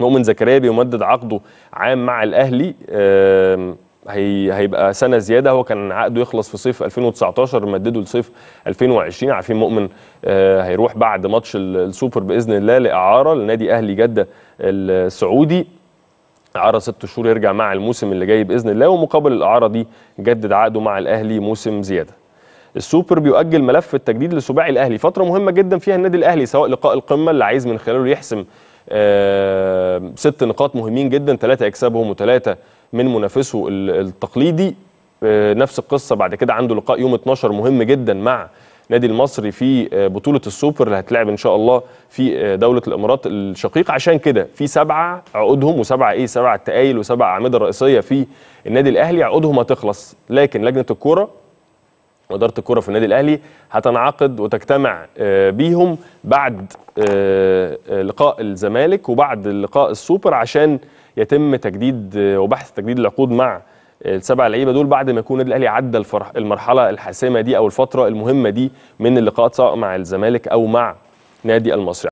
مؤمن زكريا بيمدد عقده عام مع الاهلي هي هيبقى سنه زياده هو كان عقده يخلص في صيف 2019 مدده لصيف 2020 عارفين مؤمن آه، هيروح بعد ماتش السوبر باذن الله لاعاره لنادي اهلي جده السعودي اعاره ست شهور يرجع مع الموسم اللي جاي باذن الله ومقابل الاعاره دي جدد عقده مع الاهلي موسم زياده السوبر بيؤجل ملف التجديد لسباعي الاهلي فتره مهمه جدا فيها النادي الاهلي سواء لقاء القمه اللي عايز من خلاله يحسم آه، ست نقاط مهمين جدا ثلاثه يكسبهم وثلاثه من منافسه التقليدي آه، نفس القصه بعد كده عنده لقاء يوم 12 مهم جدا مع نادي المصري في آه، بطوله السوبر اللي هتلعب ان شاء الله في دوله الامارات الشقيق عشان كده في سبعه عقودهم وسبعه ايه سبعه تقايل وسبعه اعمده رئيسيه في النادي الاهلي عقودهم هتخلص لكن لجنه الكوره واداره الكره في النادي الاهلي هتنعقد وتجتمع آه، بيهم بعد آه، آه، لقاء الزمالك وبعد لقاء السوبر عشان يتم تجديد وبحث تجديد العقود مع السبع لعيبه دول بعد ما يكون النادي الاهلي عدى المرحله الحاسمه دي او الفتره المهمه دي من اللقاءات سواء مع الزمالك او مع نادي المصري